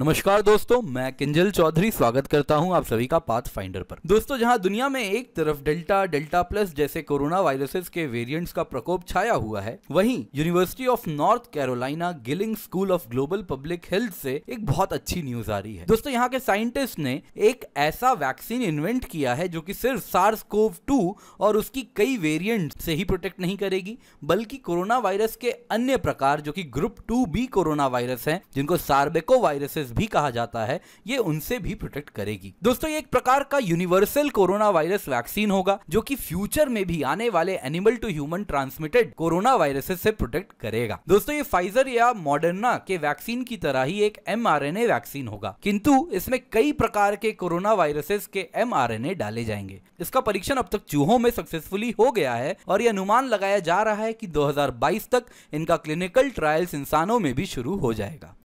नमस्कार दोस्तों मैं किंजल चौधरी स्वागत करता हूं आप सभी का पाथ फाइंडर पर दोस्तों जहां दुनिया में एक तरफ डेल्टा डेल्टा प्लस जैसे कोरोना वायरसेस के वेरिएंट्स का प्रकोप छाया हुआ है वहीं University of North Carolina Gillings School of Global Public Health से एक बहुत अच्छी न्यूज आ रही है दोस्तों यहाँ के साइंटिस्ट ने एक ऐसा वैक्सीन इन्वेंट किया है जो की सिर्फ सार्स कोव टू और उसकी कई वेरियंट से ही प्रोटेक्ट नहीं करेगी बल्कि कोरोना वायरस के अन्य प्रकार जो की group two B corona virus है जिनको सार्बेको वायरसेस वायरस भी कहा जाता है ये उनसे भी प्रोटेक्ट करेगी दोस्तों ये एक प्रकार का यूनिवर्सल कोरोना वायरस वैक्सीन होगा जो कि फ्यूचर में भी आने वाले animal to human transmitted corona virus से प्रोटेक्ट करेगा दोस्तों ये फाइजर या मॉडर्ना के वैक्सीन की तरह ही एक एम वैक्सीन होगा किंतु इसमें कई प्रकार के कोरोना वायरसेस के एम डाले जाएंगे इसका परीक्षण अब तक चूहों में सक्सेसफुली हो गया है और यह अनुमान लगाया जा रहा है कि 2022 तक इनका क्लिनिकल ट्रायल्स इंसानों में भी शुरू हो जाएगा